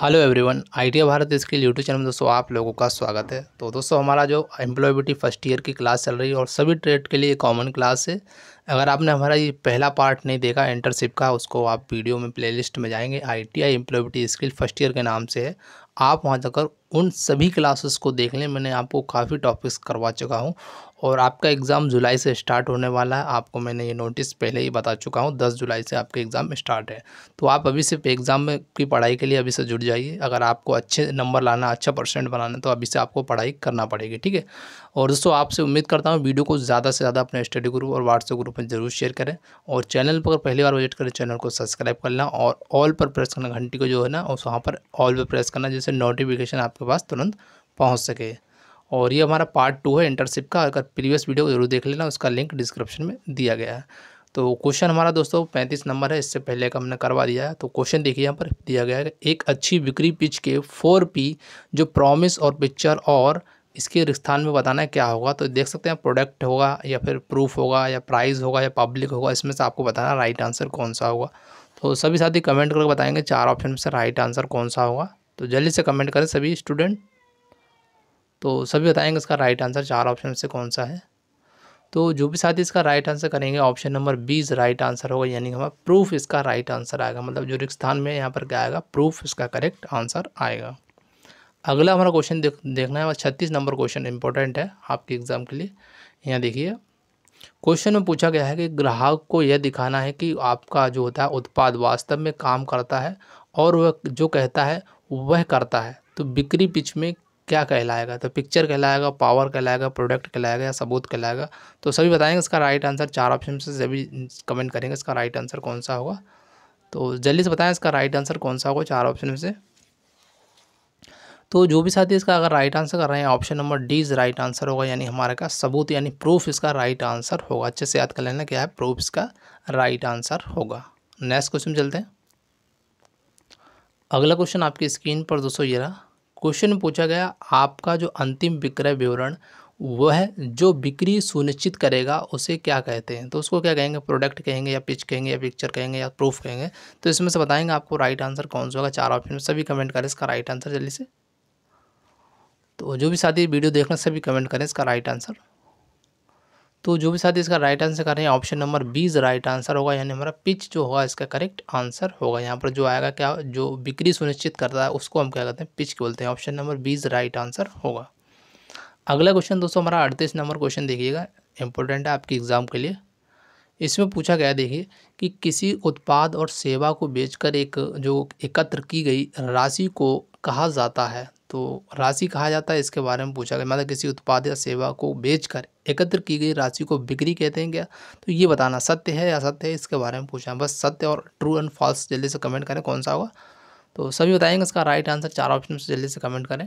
hello everyone idea Bharat skill YouTube channel में दोस्तों आप लोगों का स्वागत है तो दोस्तों हमारा जो एम्प्लॉयबिलिटी फर्स्ट ईयर की क्लास चल रही है और सभी ट्रेड के लिए कॉमन क्लास है अगर आपने हमारा ये पहला पार्ट नहीं देखा इंटर्नशिप का उसको आप वीडियो में प्लेलिस्ट में जाएंगे I T I skill first year के नाम से है आप वहाँ जाकर उन सभी क्लासेस को देख लें मैंने आपको काफ़ी टॉपिक्स करवा चुका हूँ और आपका एग्ज़ाम जुलाई से स्टार्ट होने वाला है आपको मैंने ये नोटिस पहले ही बता चुका हूँ दस जुलाई से आपके एग्ज़ाम स्टार्ट है तो आप अभी सिर्फ एग्ज़ाम की पढ़ाई के लिए अभी से जुड़ जाइए अगर आपको अच्छे नंबर लाना अच्छा परसेंट बनाना तो अभी से आपको पढ़ाई करना पड़ेगी ठीक है और दोस्तों आपसे उम्मीद करता हूँ वीडियो को ज़्यादा से ज़्यादा अपने स्टडी ग्रुप और व्हाट्सएप ग्रुप में ज़रूर शेयर करें और चैनल पर पहली बार विजिट करें चैनल को सब्सक्राइब करना और ऑल पर प्रेस करना घंटी को जो है ना उस वहाँ पर ऑल पर प्रेस करना जिससे नोटिफिकेशन आपके पास तुरंत पहुँच सके और ये हमारा पार्ट टू है इंटर्नशिप का अगर प्रीवियस वीडियो जरूर देख लेना उसका लिंक डिस्क्रिप्शन में दिया गया है तो क्वेश्चन हमारा दोस्तों पैंतीस नंबर है इससे पहले का हमने करवा दिया है तो क्वेश्चन देखिए यहाँ पर दिया गया है एक अच्छी बिक्री पिच के फोर पी जो प्रॉमिस और पिक्चर और इसके स्थान में बताना है क्या होगा तो देख सकते हैं प्रोडक्ट होगा या फिर प्रूफ होगा या प्राइस होगा या पब्लिक होगा इसमें से आपको बताना राइट आंसर कौन सा होगा तो सभी साथी कमेंट करके बताएंगे चार ऑप्शन में से राइट आंसर कौन सा होगा तो जल्दी से कमेंट करें सभी स्टूडेंट तो सभी बताएंगे इसका राइट आंसर चार ऑप्शन से कौन सा है तो जो भी साथी इसका राइट आंसर करेंगे option number B is right answer होगा यानी कि हमारा प्रूफ इसका राइट आंसर आएगा मतलब जो रिक्स्थान में यहाँ पर क्या आएगा प्रूफ इसका करेक्ट आंसर आएगा अगला हमारा क्वेश्चन देख देखना है छत्तीस नंबर क्वेश्चन इंपॉर्टेंट है आपके एग्ज़ाम के लिए यहाँ देखिए क्वेश्चन में पूछा गया है कि ग्राहक को यह दिखाना है कि आपका जो होता है उत्पाद वास्तव में काम करता है और वह जो कहता है वह करता है तो बिक्री पिच में क्या कहलाएगा तो पिक्चर कहलाएगा पावर कहलाएगा प्रोडक्ट कहलाएगा या सबूत कहलाएगा तो सभी बताएंगे इसका राइट आंसर चार ऑप्शन से सभी कमेंट करेंगे इसका राइट आंसर कौन सा होगा तो जल्दी से बताएं इसका राइट आंसर कौन सा होगा चार ऑप्शन में से तो जो भी साथी इसका अगर राइट आंसर कर रहे हैं option number D is right answer होगा यानी हमारे का सबूत यानी प्रूफ इसका राइट आंसर होगा अच्छे से याद कर लेना क्या है प्रूफ इसका राइट आंसर होगा नेक्स्ट क्वेश्चन चलते हैं अगला क्वेश्चन आपकी स्क्रीन पर दोस्तों ये रहा क्वेश्चन पूछा गया आपका जो अंतिम विक्रय विवरण वह जो बिक्री सुनिश्चित करेगा उसे क्या कहते हैं तो उसको क्या कहेंगे प्रोडक्ट कहेंगे या पिच कहेंगे या पिक्चर कहेंगे या प्रूफ कहेंगे तो इसमें से बताएंगे आपको राइट आंसर कौन सा होगा चार ऑप्शन में सभी कमेंट करें इसका राइट आंसर जल्दी से तो जो भी साथी वीडियो देखना सभी कमेंट करें इसका राइट आंसर तो जो भी साथी इसका राइट आंसर करें option number B is right answer होगा यानी हमारा पिच जो होगा इसका करेक्ट आंसर होगा यहाँ पर जो आएगा क्या जो बिक्री सुनिश्चित करता है उसको हम क्या कहते हैं पिच बोलते हैं option number B is right answer होगा अगला क्वेश्चन दोस्तों हमारा अड़तीस नंबर क्वेश्चन देखिएगा इंपॉर्टेंट है आपके एग्ज़ाम के लिए इसमें पूछा गया देखिए कि किसी उत्पाद और सेवा को बेचकर एक जो एकत्र की गई राशि को कहा जाता है तो राशि कहा जाता है इसके बारे में पूछा गया मतलब किसी उत्पाद या सेवा को बेचकर एकत्र की गई राशि को बिक्री कहते हैं क्या तो ये बताना सत्य है या सत्य है इसके बारे में पूछा बस सत्य और ट्रू एंड फॉल्स जल्दी से कमेंट करें कौन सा होगा तो सभी बताएंगे इसका राइट आंसर चार ऑप्शन से जल्दी से कमेंट करें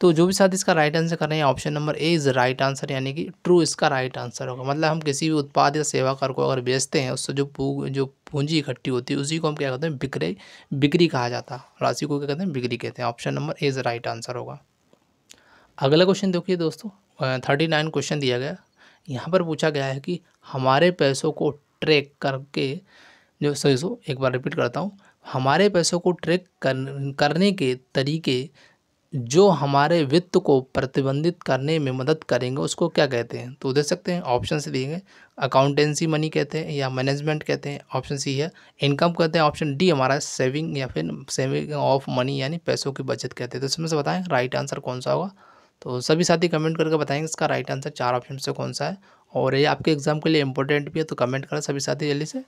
तो जो भी साथ इसका राइट आंसर कर रहे हैं option number A is right answer यानी कि ट्रू इसका राइट आंसर होगा मतलब हम किसी भी उत्पाद या सेवा कर को अगर बेचते हैं उससे जो जो पूंजी इकट्ठी होती है उसी को हम क्या कहते हैं बिक्रय बिक्री कहा जाता है राशि को क्या कहते हैं बिक्री कहते हैं option number A is right answer होगा अगला क्वेश्चन देखिए दोस्तों थर्टी नाइन क्वेश्चन दिया गया यहाँ पर पूछा गया है कि हमारे पैसों को ट्रैक करके जो सही सो एक बार रिपीट करता हूँ हमारे पैसों को ट्रैक कर, करने के तरीके जो हमारे वित्त को प्रतिबंधित करने में मदद करेंगे उसको क्या कहते हैं तो दे सकते हैं ऑप्शन से देंगे अकाउंटेंसी मनी कहते हैं या मैनेजमेंट कहते हैं ऑप्शन सी है इनकम कहते हैं ऑप्शन डी हमारा सेविंग या फिर सेविंग ऑफ मनी यानी पैसों की बचत कहते हैं तो इसमें से बताएं राइट आंसर कौन सा होगा तो सभी साथी कमेंट करके बताएंगे इसका राइट आंसर चार ऑप्शन से कौन सा है और ये आपके एग्जाम के लिए इंपॉर्टेंट भी है तो कमेंट करें सभी साथी जल्दी से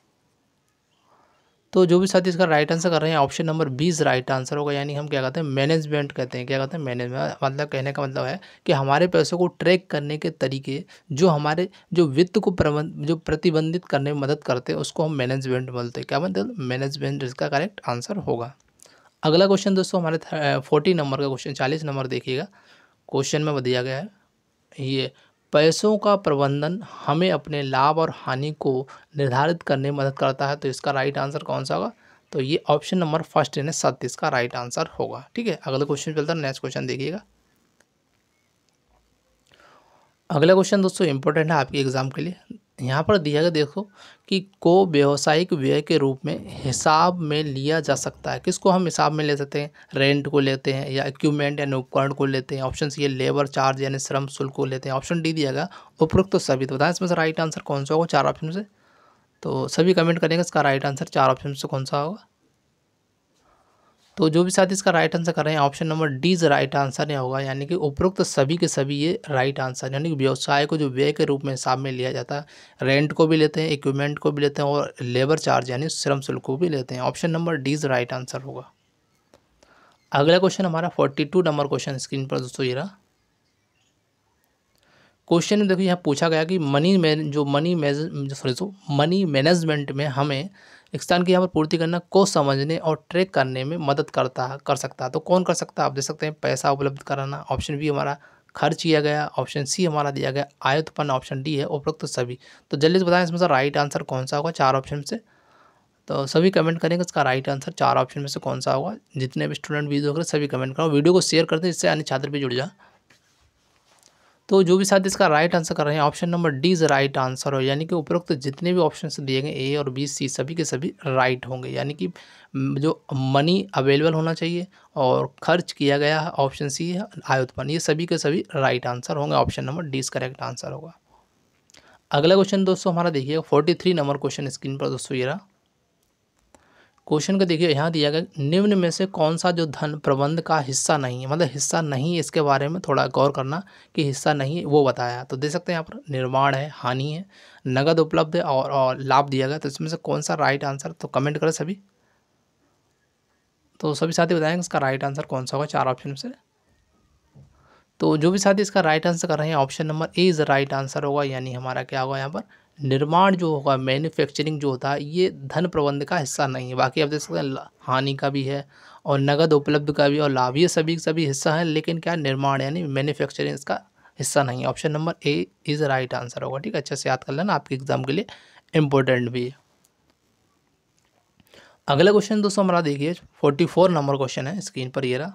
तो जो भी साथी इसका राइट आंसर कर रहे हैं option number B is right answer होगा यानी हम क्या कहते हैं मैनेजमेंट कहते हैं क्या कहते हैं मैनेजमेंट हाँ, मतलब कहने का मतलब है कि हमारे पैसों को ट्रैक करने के तरीके जो हमारे जो वित्त को प्रबंध जो प्रतिबंधित करने में मदद करते हैं उसको हम मैनेजमेंट बोलते हैं क्या बोलते हैं मैनेजमेंट इसका करेक्ट आंसर होगा अगला क्वेश्चन दोस्तों हमारे फोर्टी नंबर का क्वेश्चन चालीस नंबर देखिएगा क्वेश्चन में दिया गया है ये पैसों का प्रबंधन हमें अपने लाभ और हानि को निर्धारित करने में मदद करता है तो इसका राइट आंसर कौन सा होगा तो ये ऑप्शन नंबर फर्स्ट यानी सत्य इसका राइट आंसर होगा ठीक है अगला क्वेश्चन चलता है नेक्स्ट क्वेश्चन देखिएगा अगला क्वेश्चन दोस्तों इंपॉर्टेंट है आपके एग्जाम के लिए यहाँ पर दिया गया देखो कि को व्यवसायिक व्यय के रूप में हिसाब में लिया जा सकता है किसको हम हिसाब में ले सकते हैं रेंट को लेते हैं या इक्विपमेंट यानी उपकरण को लेते हैं ऑप्शन सी है लेबर चार्ज यानी श्रम शुल्क को लेते हैं ऑप्शन डी दिया गया उपरोक्त तो सभी तो बताएं इसमें से राइट आंसर कौन सा होगा चार ऑप्शन से तो सभी कमेंट करेंगे इसका राइट आंसर चार ऑप्शन से कौन सा होगा तो जो भी साथी इसका राइट आंसर कर रहे हैं option number D is right answer नहीं होगा यानी कि उपरोक्त सभी के सभी ये राइट आंसर यानी कि व्यवसाय को जो व्यय के रूप में हिसाब में लिया जाता है रेंट को भी लेते हैं इक्विपमेंट को भी लेते हैं और लेबर चार्ज यानी श्रम शुल्क को भी लेते हैं option number D is right answer होगा अगला क्वेश्चन हमारा forty two number question screen पर दोस्तों ये रहा क्वेश्चन देखो यहाँ पूछा गया कि मनी मैन जो money manage sorry so money management में हमें एक स्थान की यहाँ पर पूर्ति करना को समझने और ट्रैक करने में मदद करता है कर सकता है तो कौन कर सकता है आप देख सकते हैं पैसा उपलब्ध कराना ऑप्शन बी हमारा खर्च किया गया ऑप्शन सी हमारा दिया गया आय उत्पन्न ऑप्शन डी है उपरोक्त सभी तो जल्दी से बताएं इसमें से राइट आंसर कौन सा होगा चार ऑप्शन से तो सभी कमेंट करेंगे इसका राइट आंसर चार ऑप्शन में से कौन सा होगा जितने भी स्टूडेंट वीडियो देख रहे सभी कमेंट करो वीडियो को शेयर कर दें इससे अन्य छात्र भी जुड़ जाए तो जो भी साथ इसका राइट आंसर कर रहे हैं option number D is right answer हो यानी कि उपरोक्त जितने भी ऑप्शन दिए गए ए और बी सी सभी के सभी राइट होंगे यानी कि जो मनी अवेलेबल होना चाहिए और खर्च किया गया है ऑप्शन सी है आय उत्पन्न ये सभी के सभी राइट आंसर होंगे option number D is correct answer होगा अगला क्वेश्चन दोस्तों हमारा देखिए forty three number question screen पर दोस्तों ये रहा क्वेश्चन को देखिए यहाँ दिया गया निम्न में से कौन सा जो धन प्रबंध का हिस्सा नहीं है मतलब हिस्सा नहीं है इसके बारे में थोड़ा गौर करना कि हिस्सा नहीं है वो बताया तो दे सकते हैं यहाँ पर निर्माण है हानि है नगद उपलब्ध है और, और लाभ दिया गया तो इसमें से कौन सा राइट आंसर तो कमेंट करें सभी तो सभी साथी बताएंगे इसका राइट आंसर कौन सा होगा चार ऑप्शन से तो जो भी साथी इसका राइट आंसर कर रहे हैं option number A is right answer होगा यानी हमारा क्या होगा यहाँ पर निर्माण जो होगा मैन्युफैक्चरिंग जो होता है ये धन प्रबंध का हिस्सा नहीं है बाकी आप देख सकते हैं हानि का भी है और नगद उपलब्ध का भी और लाभ ये सभी सभी हिस्सा है लेकिन क्या निर्माण यानी मैन्युफैक्चरिंग इसका हिस्सा नहीं है option number A is right answer होगा ठीक है अच्छे से याद कर लेना आपके एग्जाम के लिए इम्पोर्टेंट भी है अगला क्वेश्चन दोस्तों हमारा देखिए फोर्टी फोर नंबर क्वेश्चन है स्क्रीन पर ये रहा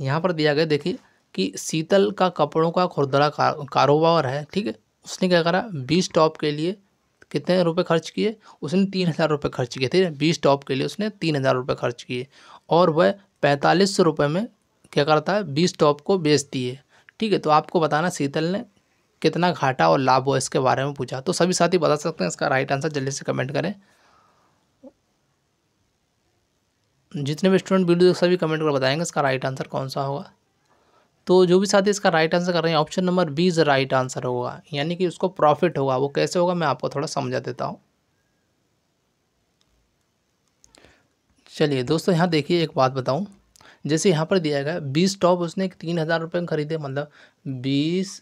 यहाँ पर दिया गया देखिए कि शीतल का कपड़ों का खुरदरा कारोबार है ठीक है उसने क्या करा बीस टॉप के लिए कितने रुपए खर्च किए उसने तीन हज़ार रुपये खर्च किए थे बीस टॉप के लिए उसने तीन हज़ार रुपये खर्च किए और वह पैंतालीस सौ रुपये में क्या करता है बीस टॉप को बेचती है ठीक है तो आपको बताना शीतल ने कितना घाटा और लाभ हुआ इसके बारे में पूछा तो सभी साथी बता सकते हैं इसका राइट आंसर जल्दी से कमेंट करें जितने भी स्टूडेंट वीडियो सभी कमेंट कर बताएंगे इसका राइट आंसर कौन सा होगा तो जो भी साथी इसका राइट आंसर कर रहे हैं option number B is right answer होगा यानी कि उसको प्रॉफिट होगा वो कैसे होगा मैं आपको थोड़ा समझा देता हूँ चलिए दोस्तों यहाँ देखिए एक बात बताऊँ जैसे यहाँ पर दिया गया बीस टॉप उसने तीन हज़ार रुपये में खरीदे मतलब बीस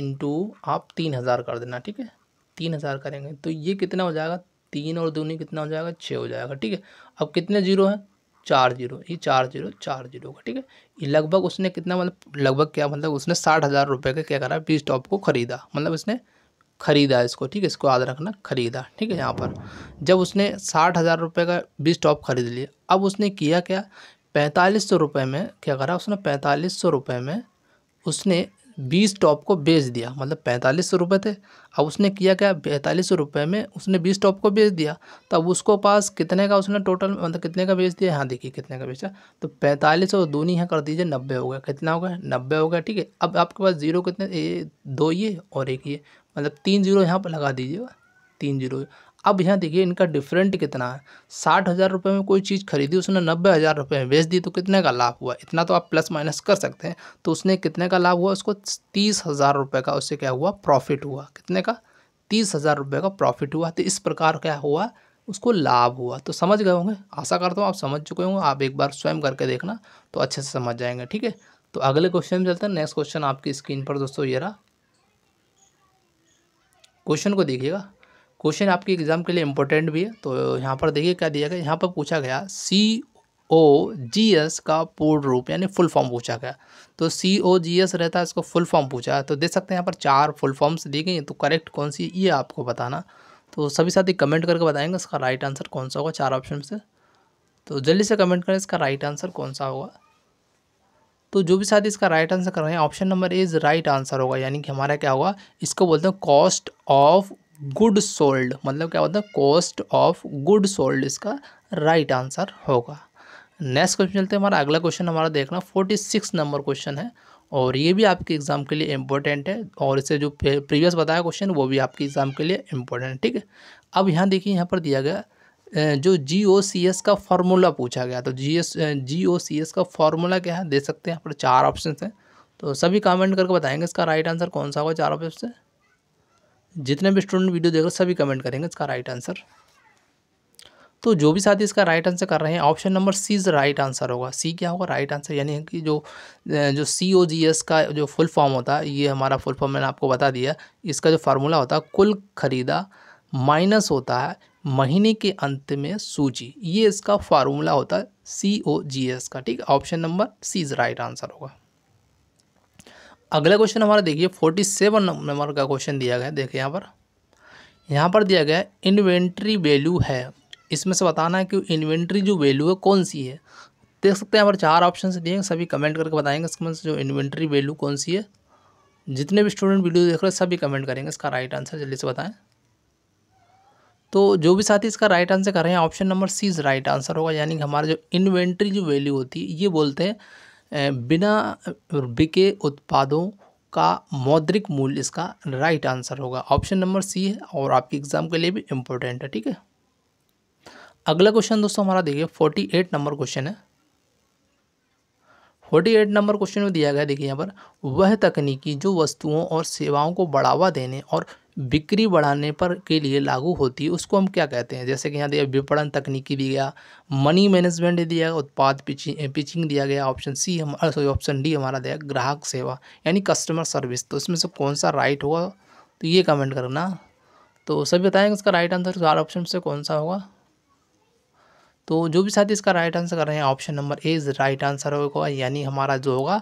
इंटू आप तीन हज़ार कर देना ठीक है तीन हज़ार करेंगे तो ये कितना हो जाएगा तीन और दूनी कितना हो जाएगा छः हो जाएगा ठीक है अब कितने जीरो हैं चार जीरो ये चार जीरो चार जीरो का ठीक है ये लगभग उसने कितना मतलब लगभग क्या मतलब उसने साठ हज़ार रुपये का क्या करा बीस टॉप को ख़रीदा मतलब इसने ख़रीदा इसको ठीक है इसको याद रखना ख़रीदा ठीक है यहाँ पर जब उसने साठ हज़ार रुपये का बीस टॉप ख़रीद लिया अब उसने किया क्या पैंतालीस सौ रुपये में क्या करा उसने पैंतालीस सौ रुपये में उसने बीस टॉप को बेच दिया मतलब पैंतालीस सौ रुपये थे अब उसने किया क्या पैंतालीस सौ रुपये में उसने बीस टॉप को बेच दिया तब उसको पास कितने का उसने टोटल मतलब कितने का बेच दिया यहाँ देखिए कितने का बेचा तो पैंतालीस और दूनी यहाँ कर दीजिए नब्बे हो गया कितना हो गया नब्बे हो गया ठीक है अब आपके पास जीरो कितने ए, दो ये और एक ये मतलब तीन जीरो यहाँ पर लगा दीजिएगा तीन जीरो अब यहाँ देखिए इनका डिफरेंट कितना है साठ हज़ार रुपये में कोई चीज़ खरीदी उसने नब्बे हज़ार रुपये में बेच दी तो कितने का लाभ हुआ इतना तो आप प्लस माइनस कर सकते हैं तो उसने कितने का लाभ हुआ उसको तीस हज़ार रुपये का उससे क्या हुआ प्रॉफिट हुआ कितने का तीस हज़ार रुपये का प्रॉफिट हुआ तो इस प्रकार क्या हुआ उसको लाभ हुआ तो समझ गए होंगे आशा करता हूँ आप समझ चुके होंगे आप एक बार स्वयं करके देखना तो अच्छे से समझ जाएंगे ठीक है तो अगले क्वेश्चन में चलते हैं नेक्स्ट क्वेश्चन आपकी स्क्रीन पर दोस्तों ये रहा क्वेश्चन को देखिएगा क्वेश्चन आपके एग्ज़ाम के लिए इम्पोर्टेंट भी है तो यहाँ पर देखिए क्या दिया गया यहाँ पर पूछा गया सी ओ जी एस का पूर्ण रूप यानी फुल फॉर्म पूछा गया तो सी ओ जी एस रहता है इसको फुल फॉर्म पूछा तो देख सकते हैं यहाँ पर चार फुल फॉर्म्स दी गई तो करेक्ट कौन सी ये आपको बताना तो सभी साथी कमेंट करके बताएंगे इसका राइट आंसर कौन सा होगा चार ऑप्शन से तो जल्दी से कमेंट करें इसका राइट आंसर कौन सा होगा तो जो भी साथी इसका राइट आंसर कर रहे हैं option number A is right answer होगा यानी कि हमारा क्या होगा इसको बोलते हैं कॉस्ट ऑफ गुड सोल्ड मतलब क्या होता है कॉस्ट ऑफ गुड सोल्ड इसका राइट right आंसर होगा नेक्स्ट क्वेश्चन चलते हैं हमारा अगला क्वेश्चन हमारा देखना फोर्टी सिक्स नंबर क्वेश्चन है और ये भी आपके एग्ज़ाम के लिए इम्पोर्टेंट है और इसे जो प्रीवियस बताया क्वेश्चन वो भी आपके एग्ज़ाम के लिए इम्पोर्टेंट है ठीक है अब यहाँ देखिए यहाँ पर दिया गया जो जी ओ सी एस का फार्मूला पूछा गया तो G S G O C S का फार्मूला क्या है दे सकते हैं यहाँ पर चार ऑप्शन हैं तो सभी कमेंट करके बताएंगे इसका राइट आंसर कौन सा होगा चार ऑप्शन से जितने भी स्टूडेंट वीडियो देख रहे सभी कमेंट करेंगे इसका राइट आंसर तो जो भी साथी इसका राइट आंसर कर रहे हैं option number C is right answer होगा सी क्या होगा राइट आंसर यानी कि जो जो सी ओ जी एस का जो फुल फॉर्म होता है ये हमारा फुल फॉर्म मैंने आपको बता दिया इसका जो फार्मूला होता है कुल खरीदा माइनस होता है महीने के अंत में सूची ये इसका फार्मूला होता है सी ओ जी एस का ठीक option number C is right answer होगा अगला क्वेश्चन हमारा देखिए फोर्टी सेवन नंबर का क्वेश्चन दिया गया देखिए यहाँ पर यहाँ पर दिया गया इन्वेंट्री वैल्यू है इसमें से बताना है कि इन्वेंट्री जो वैल्यू है कौन सी है देख सकते हैं यहाँ पर चार ऑप्शन दिए हैं सभी कमेंट करके बताएंगे इसमें से जो इन्वेंट्री वैल्यू कौन सी है जितने भी स्टूडेंट वीडियो देख रहे हैं सभी कमेंट करेंगे इसका राइट आंसर जल्दी से बताएं तो जो भी साथी इसका राइट आंसर कर रहे हैं option number C is right answer होगा यानी कि हमारा जो इन्वेंट्री जो वैल्यू होती है ये बोलते हैं बिना बिके उत्पादों का मौद्रिक मूल्य इसका राइट आंसर होगा ऑप्शन नंबर सी है और आपके एग्ज़ाम के लिए भी इम्पोर्टेंट है ठीक है अगला क्वेश्चन दोस्तों हमारा देखिए फोर्टी एट नंबर क्वेश्चन है फोर्टी एट नंबर क्वेश्चन में दिया गया देखिए यहाँ पर वह तकनीकी जो वस्तुओं और सेवाओं को बढ़ावा देने और बिक्री बढ़ाने पर के लिए लागू होती है उसको हम क्या कहते हैं जैसे कि यहाँ दिया विपणन तकनीकी दिया मनी मैनेजमेंट दिया उत्पाद पिचिंग दिया गया ऑप्शन सी हम सॉरी ऑप्शन डी हमारा दिया ग्राहक सेवा यानी कस्टमर सर्विस तो इसमें से कौन सा राइट होगा तो ये कमेंट करना तो सभी बताएंगे इसका राइट आंसर तो चार ऑप्शन से कौन सा होगा तो जो भी साथी इसका राइट आंसर कर रहे हैं option number A is right answer होगा यानी हमारा जो होगा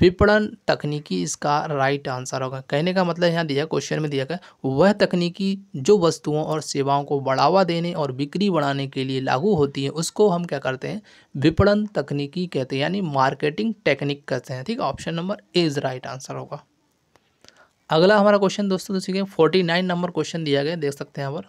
विपणन तकनीकी इसका राइट आंसर होगा कहने का मतलब यहाँ दिया क्वेश्चन में दिया गया वह तकनीकी जो वस्तुओं और सेवाओं को बढ़ावा देने और बिक्री बढ़ाने के लिए लागू होती है उसको हम क्या करते हैं विपणन तकनीकी कहते हैं यानी मार्केटिंग टेक्निक कहते हैं ठीक है option number A is right answer होगा अगला हमारा क्वेश्चन दोस्तों देखिए फोर्टी नाइन नंबर क्वेश्चन दिया गया देख सकते हैं यहाँ पर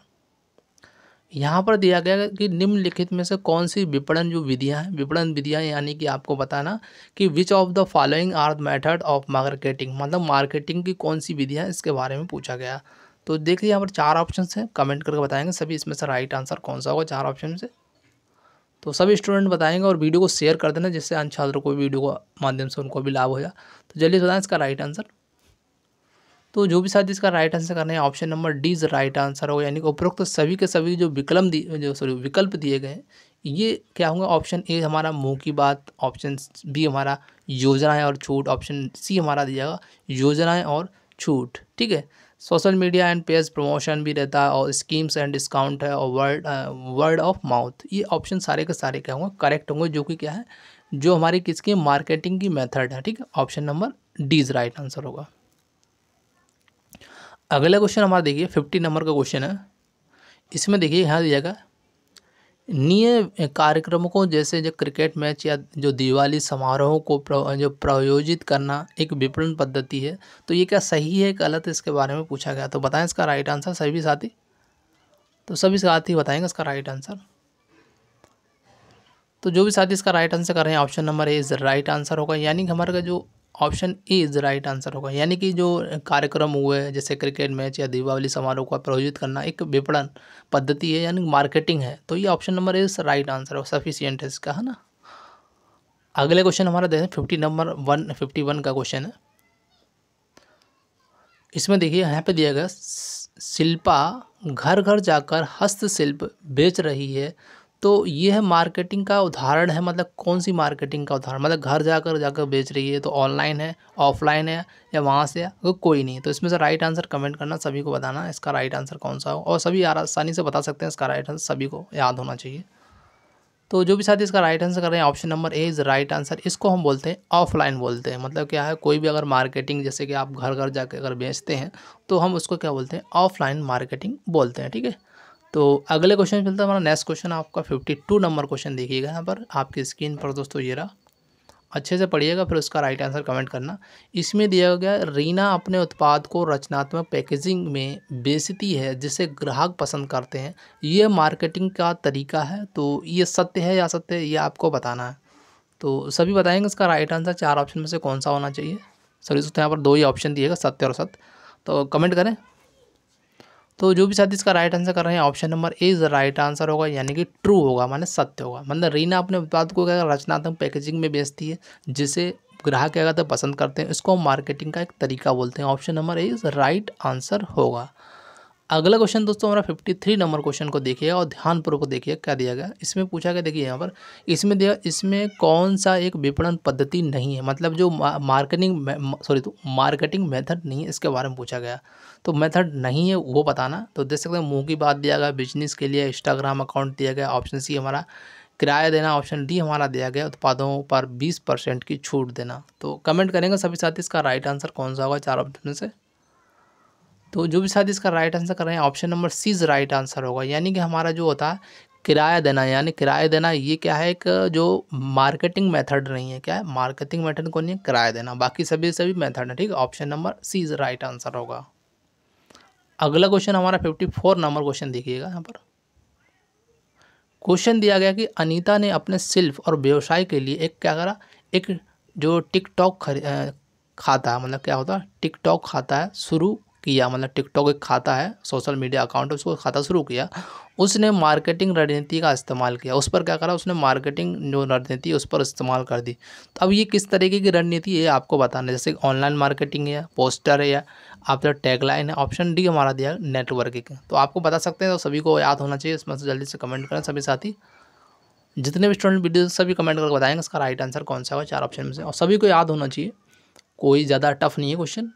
यहाँ पर दिया गया कि निम्नलिखित में से कौन सी विपणन जो विधियाँ हैं विपणन विधियाँ यानी कि आपको बताना कि which of the following are the method of marketing मतलब मार्केटिंग की कौन सी विधियाँ इसके बारे में पूछा गया तो देखिए यहाँ पर चार ऑप्शन हैं कमेंट करके बताएंगे सभी इसमें से राइट आंसर कौन सा होगा चार ऑप्शन से तो सभी स्टूडेंट बताएंगे और वीडियो को शेयर कर देना जिससे अन्य छात्रों को वीडियो को माध्यम से उनको भी लाभ हो जाए तो जल्दी बताएं इसका राइट आंसर तो जो भी साथी इसका राइट आंसर करना है option number D is right answer होगा यानी कि उपरोक्त तो सभी के सभी जो विकल्प दिए जो सॉरी विकल्प दिए गए ये क्या होंगे ऑप्शन ए हमारा मुँह की बात ऑप्शन बी हमारा योजनाएं और छूट ऑप्शन सी हमारा दिया योजनाएँ और छूट ठीक है social media and page promotion भी रहता है और स्कीम्स एंड डिस्काउंट है और वर्ड वर्ड ऑफ माउथ ये ऑप्शन सारे के सारे क्या होंगे करेक्ट होंगे जो कि क्या है जो हमारी किसकी मार्केटिंग की मेथड है ठीक है option number D is right answer होगा अगला क्वेश्चन हमारा देखिए फिफ्टी नंबर का क्वेश्चन है इसमें देखिए यहाँ दीजिएगा निय कार्यक्रमों को जैसे जो क्रिकेट मैच या जो दिवाली समारोह को प्र, जो प्रायोजित करना एक विपणन पद्धति है तो ये क्या सही है गलत है इसके बारे में पूछा गया तो बताएं इसका राइट आंसर सभी साथी तो सभी साथी बताएंगे इसका राइट आंसर तो जो भी साथी इसका राइट आंसर कर रहे हैं option number A is right answer होगा यानी कि हमारे जो option A is right answer होगा यानी कि जो कार्यक्रम हुए जैसे क्रिकेट मैच या दीपावली समारोह को प्रयोजित करना एक विपणन पद्धति है यानी मार्केटिंग है तो ये option number A is right answer होगा सफिशियंट है इसका है ना अगले क्वेश्चन हमारा देखें fifty number one fifty one का क्वेश्चन है इसमें देखिए यहाँ पे दिया गया शिल्पा घर घर जाकर हस्तशिल्प बेच रही है तो ये है मार्केटिंग का उदाहरण है मतलब कौन सी मार्केटिंग का उदाहरण मतलब घर जाकर जाकर बेच रही है तो ऑनलाइन है ऑफलाइन है या वहाँ से अगर तो कोई नहीं तो इसमें से राइट आंसर कमेंट करना सभी को बताना इसका राइट आंसर कौन सा हो और सभी आसानी से बता सकते हैं इसका राइट आंसर सभी को याद होना चाहिए तो जो भी साथी इसका राइट आंसर कर रहे हैं option number A is right answer इसको हम बोलते हैं ऑफलाइन बोलते हैं मतलब क्या है कोई भी अगर मार्केटिंग जैसे कि आप घर घर जाकर अगर बेचते हैं तो हम उसको क्या बोलते हैं ऑफलाइन मार्केटिंग बोलते हैं ठीक है तो अगले क्वेश्चन मिलता है हमारा नेक्स्ट क्वेश्चन आपका फिफ्टी टू नंबर क्वेश्चन देखिएगा यहाँ पर आपकी स्क्रीन पर दोस्तों ये रहा अच्छे से पढ़िएगा फिर उसका राइट आंसर कमेंट करना इसमें दिया गया रीना अपने उत्पाद को रचनात्मक पैकेजिंग में बेचती है जिसे ग्राहक पसंद करते हैं ये मार्केटिंग का तरीका है तो ये सत्य है या असत्य है ये आपको बताना है तो सभी बताएंगे इसका राइट आंसर चार ऑप्शन में से कौन सा होना चाहिए सर इस यहाँ पर दो ही ऑप्शन दिएगा सत्य और सत्य तो कमेंट करें तो जो भी साथी इसका राइट आंसर कर रहे हैं option number A is right answer होगा यानी कि ट्रू होगा माने सत्य होगा मतलब रीना अपने उत्पाद को क्या रचनात्मक पैकेजिंग में बेचती है जिसे ग्राहक क्या करते पसंद करते हैं इसको हम मार्केटिंग का एक तरीका बोलते हैं option number A is right answer होगा अगला क्वेश्चन दोस्तों हमारा फिफ्टी थ्री नंबर क्वेश्चन को देखिए और ध्यानपूर्वक देखिए क्या दिया गया इसमें पूछा गया देखिए यहाँ पर इसमें दिया इसमें कौन सा एक विपणन पद्धति नहीं है मतलब जो मार्केटिंग सॉरी तो मार्केटिंग मेथड नहीं है इसके बारे में पूछा गया तो मेथड नहीं है वो बताना तो देख सकते हैं मुँह की बात दिया गया बिजनेस के लिए इंस्टाग्राम अकाउंट दिया गया ऑप्शन सी हमारा किराया देना ऑप्शन डी हमारा दिया गया उत्पादों पर बीस परसेंट की छूट देना तो कमेंट करेंगे सभी साथ इसका राइट आंसर कौन सा होगा चार ऑप्शन से तो जो भी शायद इसका राइट आंसर कर रहे हैं option number C is right answer होगा यानी कि हमारा जो होता है किराया देना यानी किराया देना ये क्या है एक जो मार्केटिंग मेथड नहीं है क्या है मार्केटिंग मेथड को नहीं है किराया देना बाकी सभी सभी मेथड है ठीक है option number C is right answer होगा अगला क्वेश्चन हमारा फिफ्टी फोर नंबर क्वेश्चन देखिएगा यहाँ पर क्वेश्चन दिया गया कि अनीता ने अपने सिल्फ और व्यवसाय के लिए एक क्या करा एक जो टिकटॉक खाता है मतलब क्या होता है टिकटॉक खाता है शुरू किया मतलब टिकटॉक एक खाता है सोशल मीडिया अकाउंट उसको खाता शुरू किया उसने मार्केटिंग रणनीति का इस्तेमाल किया उस पर क्या करा उसने मार्केटिंग जो रणनीति उस पर इस्तेमाल कर दी तो अब ये किस तरीके की रणनीति है आपको बताना जैसे ऑनलाइन मार्केटिंग है पोस्टर है या आपका टैगलाइन है ऑप्शन डी हमारा दिया नेटवर्किंग तो आपको बता सकते हैं तो सभी को याद होना चाहिए इसमें से जल्दी से कमेंट करें सभी साथी जितने भी स्टूडेंट वीडियो सभी कमेंट करके बताएंगे इसका राइट आंसर कौन सा होगा चार ऑप्शन में से और सभी को याद होना चाहिए कोई ज़्यादा टफ नहीं है क्वेश्चन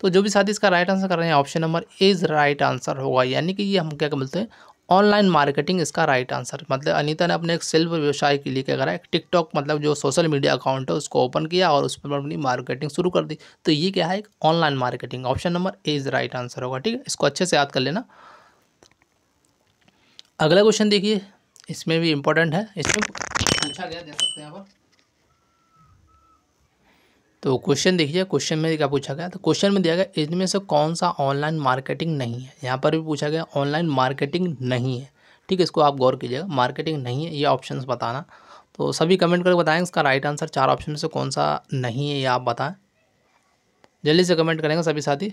तो जो भी साथी इसका राइट आंसर कर रहे हैं option number A is right answer होगा यानी कि ये हम क्या बोलते हैं ऑनलाइन मार्केटिंग इसका राइट आंसर मतलब अनीता ने अपने एक सेल्फ व्यवसाय के लिए क्या करा एक टिकटॉक मतलब जो सोशल मीडिया अकाउंट है उसको ओपन किया और उस पर अपनी मार्केटिंग शुरू कर दी तो ये क्या है एक online marketing option number A is right answer होगा ठीक है इसको अच्छे से याद कर लेना अगला क्वेश्चन देखिए इसमें भी इम्पोर्टेंट है इसमें पूछा अच्छा गया दे सकते हैं आप तो क्वेश्चन देखिए क्वेश्चन में क्या पूछा गया तो क्वेश्चन में दिया गया इनमें से कौन सा ऑनलाइन मार्केटिंग नहीं है यहाँ पर भी पूछा गया ऑनलाइन मार्केटिंग नहीं है ठीक है इसको आप गौर कीजिएगा मार्केटिंग नहीं है ये ऑप्शंस बताना तो सभी कमेंट करके बताएंगे इसका राइट आंसर चार ऑप्शन में से कौन सा नहीं है ये आप बताएं जल्दी से कमेंट करेंगे सभी साथी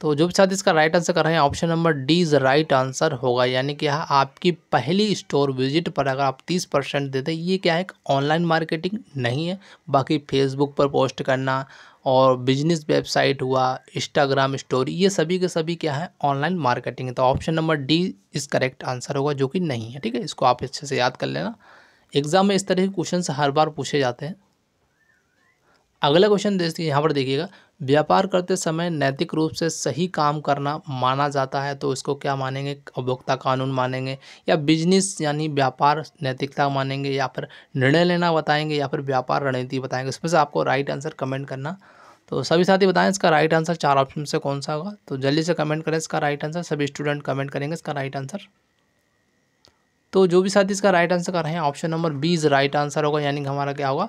तो जो भी साथी इसका राइट आंसर कर रहे हैं option number D is right answer होगा यानी कि हाँ आपकी पहली स्टोर विजिट पर अगर आप तीस परसेंट देते ये क्या है ऑनलाइन मार्केटिंग नहीं है बाकी फेसबुक पर पोस्ट करना और बिजनेस वेबसाइट हुआ इंस्टाग्राम स्टोरी ये सभी के सभी क्या है ऑनलाइन मार्केटिंग है तो option number D is correct answer होगा जो कि नहीं है ठीक है इसको आप अच्छे से याद कर लेना एग्जाम में इस तरह के क्वेश्चन हर बार पूछे जाते हैं अगला क्वेश्चन देखिए यहाँ पर देखिएगा व्यापार करते समय नैतिक रूप से सही काम करना माना जाता है तो इसको क्या मानेंगे उपभोक्ता कानून मानेंगे या बिजनेस यानी व्यापार नैतिकता मानेंगे या फिर निर्णय लेना बताएंगे या फिर व्यापार रणनीति बताएंगे इसमें से आपको राइट आंसर कमेंट करना तो सभी साथी बताएं इसका राइट आंसर चार ऑप्शन से कौन सा होगा तो जल्दी से कमेंट करें इसका राइट आंसर सभी स्टूडेंट कमेंट करेंगे इसका राइट आंसर तो जो भी साथी इसका राइट आंसर कर रहे हैं option number B is right answer होगा यानी कि हमारा क्या होगा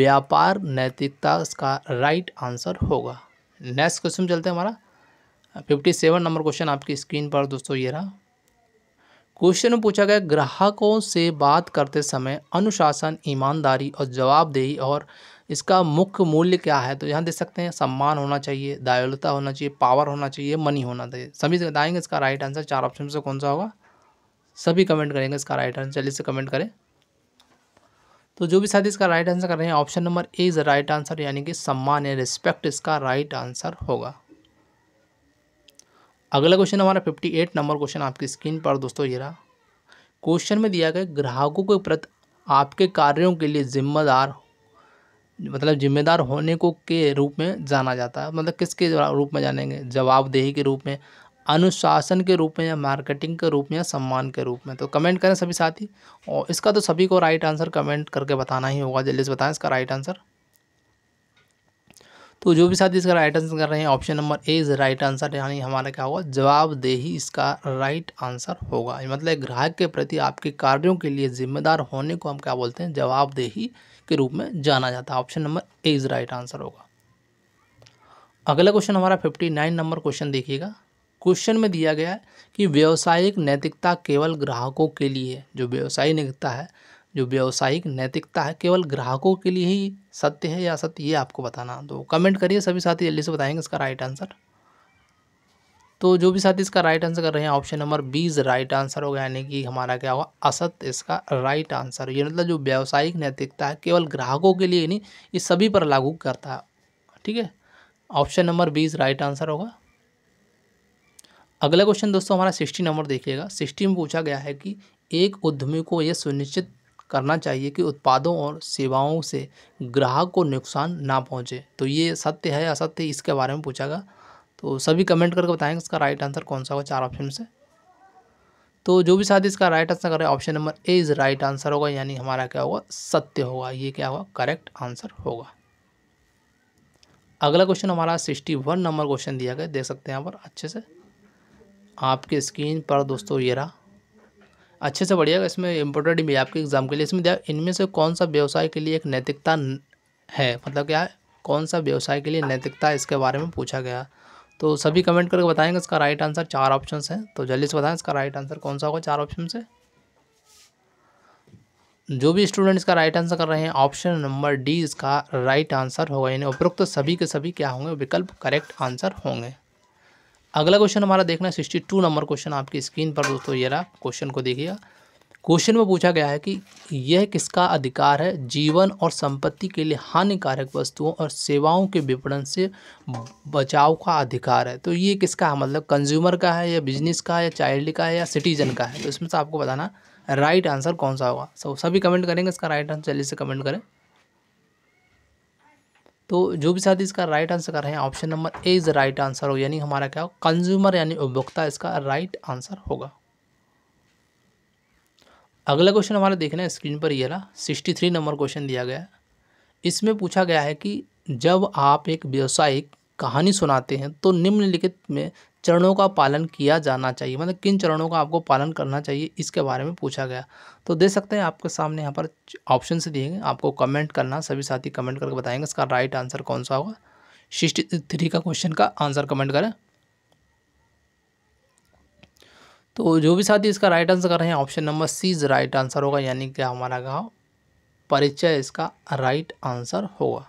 व्यापार नैतिकता इसका राइट आंसर होगा नेक्स्ट क्वेश्चन चलते हैं हमारा फिफ्टी सेवन नंबर क्वेश्चन आपकी स्क्रीन पर दोस्तों ये रहा क्वेश्चन में पूछा गया ग्राहकों से बात करते समय अनुशासन ईमानदारी और जवाबदेही और इसका मुख्य मूल्य क्या है तो यहाँ देख सकते हैं सम्मान होना चाहिए दयालुता होना चाहिए पावर होना चाहिए मनी होना चाहिए सभी बताएंगे इसका राइट आंसर चार ऑप्शन से कौन सा होगा सभी कमेंट करेंगे इसका राइट आंसर जल्दी से कमेंट करें तो जो भी साथी इसका राइट आंसर कर रहे हैं option number A is right answer यानी कि सम्मान या रिस्पेक्ट इसका राइट आंसर होगा अगला क्वेश्चन हमारा फिफ्टी एट नंबर क्वेश्चन आपकी स्क्रीन पर दोस्तों ये रहा क्वेश्चन में दिया गया ग्राहकों के प्रति आपके कार्यों के लिए जिम्मेदार मतलब जिम्मेदार होने को के रूप में जाना जाता है मतलब किसके रूप में जानेंगे जवाबदेही के रूप में अनुशासन के रूप में या मार्केटिंग के रूप में या सम्मान के रूप में तो कमेंट करें सभी साथी और इसका तो सभी को राइट आंसर कमेंट करके बताना ही होगा जल्दी से बताएं इसका राइट आंसर तो जो भी साथी इसका राइट आंसर कर रहे हैं option number A is right answer यानी हमारा क्या होगा जवाबदेही इसका राइट आंसर होगा मतलब ग्राहक के प्रति आपके कार्यों के लिए जिम्मेदार होने को हम क्या बोलते हैं जवाबदेही के रूप में जाना जाता है option number A is right answer होगा अगला क्वेश्चन हमारा फिफ्टी नाइन नंबर क्वेश्चन देखिएगा क्वेश्चन में दिया गया है कि व्यवसायिक नैतिकता केवल ग्राहकों के लिए है जो व्यवसायिक नैतिकता है जो व्यवसायिक नैतिकता है केवल ग्राहकों के लिए ही सत्य है या सत्य ये आपको बताना तो कमेंट करिए सभी साथी जल्दी से बताएंगे इसका राइट आंसर तो जो भी साथी इसका राइट आंसर कर रहे हैं option number B is right answer होगा यानी कि हमारा क्या हुआ असत्य इसका राइट आंसर ये मतलब जो व्यावसायिक नैतिकता है केवल ग्राहकों के लिए नहीं ये सभी पर लागू करता है ठीक है option number B is right answer होगा अगला क्वेश्चन दोस्तों हमारा सिक्सटी नंबर देखिएगा सिक्सटी में पूछा गया है कि एक उद्यमी को यह सुनिश्चित करना चाहिए कि उत्पादों और सेवाओं से ग्राहक को नुकसान ना पहुंचे तो ये सत्य है असत्य इसके बारे में पूछा गया तो सभी कमेंट करके बताएंगे इसका राइट आंसर कौन सा होगा चार ऑप्शन से तो जो भी साथी इसका राइट आंसर करें option number A is right answer होगा यानी हमारा क्या होगा सत्य होगा ये क्या होगा करेक्ट आंसर होगा अगला क्वेश्चन हमारा सिक्सटी वन नंबर क्वेश्चन दिया गया देख सकते हैं यहाँ पर अच्छे से आपके स्क्रीन पर दोस्तों ये रहा अच्छे से बढ़िया इसमें इम्पोर्टेंट भी आपके एग्ज़ाम के लिए इसमें इनमें से कौन सा व्यवसाय के लिए एक नैतिकता है मतलब क्या है कौन सा व्यवसाय के लिए नैतिकता इसके बारे में पूछा गया तो सभी कमेंट करके बताएंगे इसका राइट आंसर चार ऑप्शन है तो जल्दी से बताएं इसका राइट आंसर कौन सा होगा चार ऑप्शन से जो भी स्टूडेंट इसका राइट आंसर कर रहे हैं ऑप्शन नंबर डी इसका राइट आंसर होगा यानी उपरोक्त सभी के सभी क्या होंगे विकल्प करेक्ट आंसर होंगे अगला क्वेश्चन हमारा देखना है सिक्सटी टू नंबर क्वेश्चन आपकी स्क्रीन पर दोस्तों ये रहा क्वेश्चन को देखिएगा क्वेश्चन में पूछा गया है कि यह किसका अधिकार है जीवन और संपत्ति के लिए हानिकारक वस्तुओं और सेवाओं के विपणन से बचाव का अधिकार है तो ये किसका है मतलब कंज्यूमर का है या बिजनेस का है या चाइल्ड का है या सिटीजन का है तो इसमें से आपको बताना राइट आंसर कौन सा होगा सो सभी कमेंट करेंगे इसका राइट आंसर जल्दी से कमेंट करें तो जो भी साथी इसका राइट आंसर कर रहे हैं option number A is right answer हो यानी हमारा क्या हो कंज्यूमर यानी उपभोक्ता इसका राइट आंसर होगा अगला क्वेश्चन हमारा देखना है स्क्रीन पर ये रहा सिक्सटी थ्री नंबर क्वेश्चन दिया गया है इसमें पूछा गया है कि जब आप एक व्यवसायिक कहानी सुनाते हैं तो निम्नलिखित में चरणों का पालन किया जाना चाहिए मतलब किन चरणों का आपको पालन करना चाहिए इसके बारे में पूछा गया तो दे सकते हैं आपके सामने यहाँ पर ऑप्शन से दिए गए आपको कमेंट करना सभी साथी कमेंट करके बताएंगे इसका राइट आंसर कौन सा होगा सिक्सटी थ्री का क्वेश्चन का आंसर कमेंट करें तो जो भी साथी इसका राइट आंसर कर रहे हैं option number C is right answer होगा यानी कि हमारा गाँव परिचय इसका राइट आंसर होगा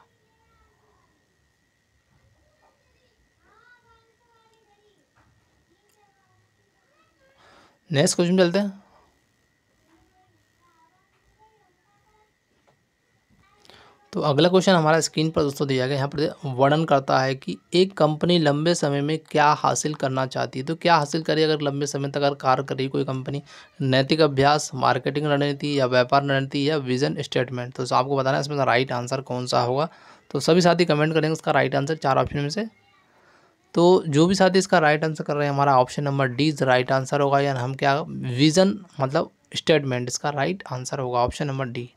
नेक्स्ट क्वेश्चन चलते हैं तो अगला क्वेश्चन हमारा स्क्रीन पर दोस्तों दिया गया यहाँ पर वर्णन करता है कि एक कंपनी लंबे समय में क्या हासिल करना चाहती है तो क्या हासिल करे अगर लंबे समय तक अगर कार्य कर रही कोई कंपनी नैतिक अभ्यास मार्केटिंग रणनीति या व्यापार रणनीति या विजन स्टेटमेंट तो आपको बताना है इसमें राइट आंसर कौन सा होगा तो सभी साथी कमेंट करेंगे उसका राइट आंसर चार ऑप्शन में से तो जो भी साथी इसका राइट आंसर कर रहे हैं हमारा option number D is right answer होगा यानी हम क्या विज़न मतलब स्टेटमेंट इसका राइट आंसर होगा ऑप्शन नंबर डी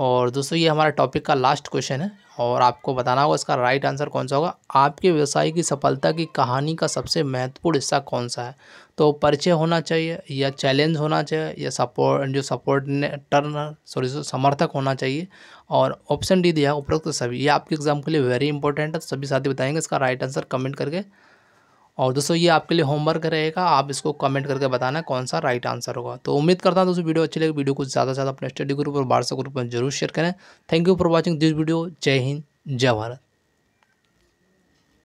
और दोस्तों ये हमारा टॉपिक का लास्ट क्वेश्चन है और आपको बताना होगा इसका राइट आंसर कौन सा होगा आपके व्यवसाय की सफलता की कहानी का सबसे महत्वपूर्ण हिस्सा कौन सा है तो परिचय होना चाहिए या चैलेंज होना चाहिए या सपोर्ट जो सपोर्ट ने टर्न सॉरी समर्थक होना चाहिए और ऑप्शन डी दिया उपरोक्त सभी ये आपके एग्जाम के लिए वेरी इंपॉर्टेंट है तो सभी साथी बताएंगे इसका राइट आंसर कमेंट करके और दोस्तों ये आपके लिए होमवर्क रहेगा आप इसको कमेंट करके बताना कौन सा राइट आंसर होगा तो उम्मीद करता हूँ दोस्तों वीडियो अच्छी लगे वीडियो को ज़्यादा से ज़्यादा अपने स्टडी ग्रुप और व्हाट्सएप ग्रुप में जरूर शेयर करें thank you for watching this video जय हिंद जय भारत